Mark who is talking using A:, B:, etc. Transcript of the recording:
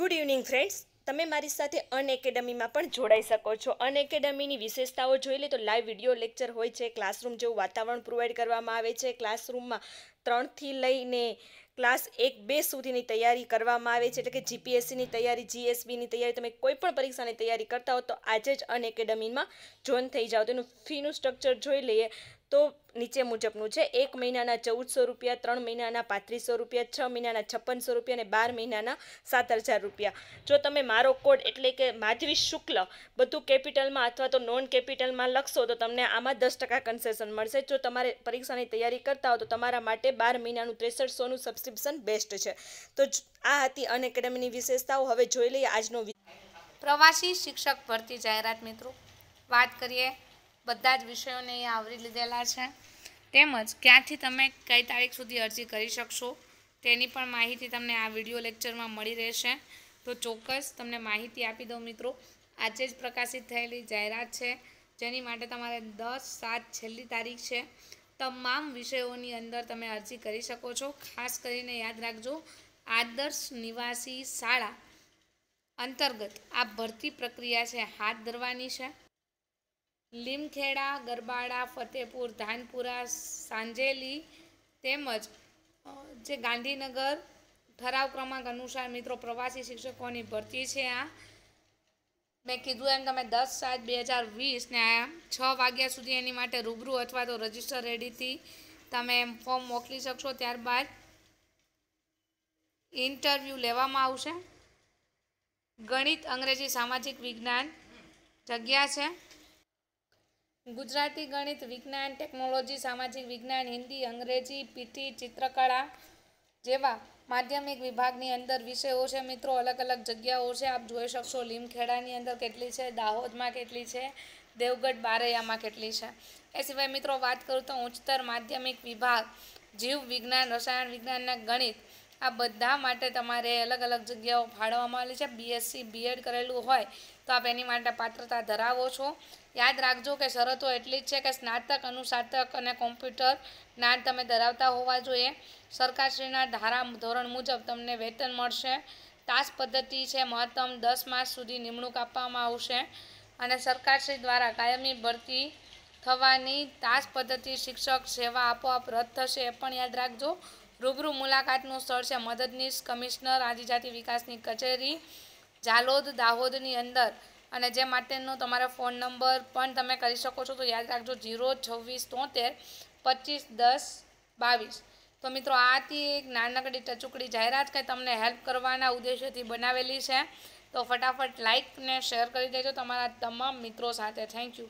A: good evening friends તમે મારી સાથે અનએકેડમીમાં પણ જોડાઈ શકો છો અનએકેડમીની વિશેષતાઓ જોઈ લે તો લાઈવ વિડીયો લેક્ચર હોય છે ક્લાસરૂમ જેવું વાતાવરણ પ્રોવાઈડ કરવામાં આવે છે ક્લાસરૂમમાં ત્રણથી લઈને ક્લાસ એક બે સુધીની તૈયારી કરવામાં આવે છે એટલે કે જીપીએસસીની તૈયારી જીએસબીની તૈયારી તમે કોઈ પણ પરીક્ષાની તૈયારી કરતા હો તો આજે જ અનએકેડમીમાં જોઈન થઈ જાઓ તેનું ફીનું સ્ટ્રક્ચર જોઈ લઈએ તો નીચે મુજબનું છે એક મહિનાના ચૌદસો રૂપિયા ત્રણ મહિનાના પાંત્રીસો રૂપિયા છ મહિનાના છપ્પનસો રૂપિયા અને બાર મહિનાના સાત હજાર રૂપિયા જો તમે મારો કોડ એટલે કે માધવી શુક્લ બધું કેપિટલમાં અથવા તો નોન કેપિટલમાં લખશો તો તમને આમાં દસ ટકા કન્સેશન મળશે જો તમારે પરીક્ષાની તૈયારી કરતા હો તો તમારા માટે બાર મહિનાનું ત્રેસઠસોનું સબસ્ક્રિપ્શન બેસ્ટ છે તો આ હતી અનએકેડમીની વિશેષતાઓ હવે જોઈ લઈએ આજનો પ્રવાસી શિક્ષક ભરતી જાહેરાત મિત્રો
B: વાત કરીએ બધા જ વિષયોને એ આવરી લીધેલા છે તેમજ ક્યાંથી તમે કઈ તારીખ સુધી અરજી કરી શકશો તેની પણ માહિતી તમને આ વિડીયો લેક્ચરમાં મળી રહેશે તો ચોક્કસ તમને માહિતી આપી દઉં મિત્રો આજે જ પ્રકાશિત થયેલી જાહેરાત છે જેની માટે તમારે દસ સાત છેલ્લી તારીખ છે તમામ વિષયોની અંદર તમે અરજી કરી શકો છો ખાસ કરીને યાદ રાખજો આદર્શ નિવાસી શાળા અંતર્ગત આ ભરતી પ્રક્રિયા છે હાથ ધરવાની છે લીમખેડા ગરબાડા ફતેપુર ધાનપુરા સાંજેલી તેમજ જે ગાંધીનગર ઠરાવ ક્રમાંક અનુસાર મિત્રો પ્રવાસી શિક્ષકોની ભરતી છે આ મેં કીધું એમ તમે દસ સાત બે હજાર વીસને છ વાગ્યા સુધી એની માટે રૂબરૂ અથવા તો રજીસ્ટર રેડીથી તમે ફોર્મ મોકલી શકશો ત્યારબાદ ઇન્ટરવ્યૂ લેવામાં આવશે ગણિત અંગ્રેજી સામાજિક વિજ્ઞાન જગ્યા છે ગુજરાતી ગણિત વિજ્ઞાન ટેકનોલોજી સામાજિક વિજ્ઞાન હિન્દી અંગ્રેજી પીઠી ચિત્રકળા જેવા માધ્યમિક વિભાગની અંદર વિષયો છે મિત્રો અલગ અલગ જગ્યાઓ છે આપ જોઈ શકશો લીમખેડાની અંદર કેટલી છે દાહોદમાં કેટલી છે દેવગઢ બારૈયામાં કેટલી છે એ સિવાય મિત્રો વાત કરું તો ઉચ્ચતર માધ્યમિક વિભાગ જીવ વિજ્ઞાન રસાયણ વિજ્ઞાનના ગણિત આ બધા માટે તમારે અલગ અલગ જગ્યાઓ ફાળવવામાં આવેલી છે બીએસસી બીએડ કરેલું હોય તો આપ એની માટે પાત્રતા ધરાવો છો યાદ રાખજો કે શરતો એટલી જ છે કે સ્નાતક અનુસ્નાતક અને કોમ્પ્યુટર જ્ઞાન તમે ધરાવતા હોવા જોઈએ સરકારશ્રીના ધારા ધોરણ મુજબ તમને વેતન મળશે તાસ પદ્ધતિ છે મહત્તમ દસ માસ સુધી નિમણૂક આપવામાં આવશે અને સરકારશ્રી દ્વારા કાયમી ભરતી થવાની તાસ પદ્ધતિ શિક્ષક સેવા આપોઆપ રદ થશે એ પણ યાદ રાખજો રૂબરૂ મુલાકાતનું સ્થળ છે મદદનીશ કમિશનર આદિજાતિ વિકાસની કચેરી ઝાલોદ દાહોદની અંદર અને જે માટેનો તમારા ફોન નંબર પણ તમે કરી શકો છો તો યાદ રાખજો ઝીરો છવ્વીસ તોતેર પચીસ દસ બાવીસ તો મિત્રો આથી એક નાનકડી ટચુકડી જાહેરાત કંઈ તમને હેલ્પ કરવાના ઉદ્દેશ્યથી બનાવેલી છે તો ફટાફટ લાઇક શેર કરી દેજો તમારા તમામ મિત્રો સાથે થેન્ક યુ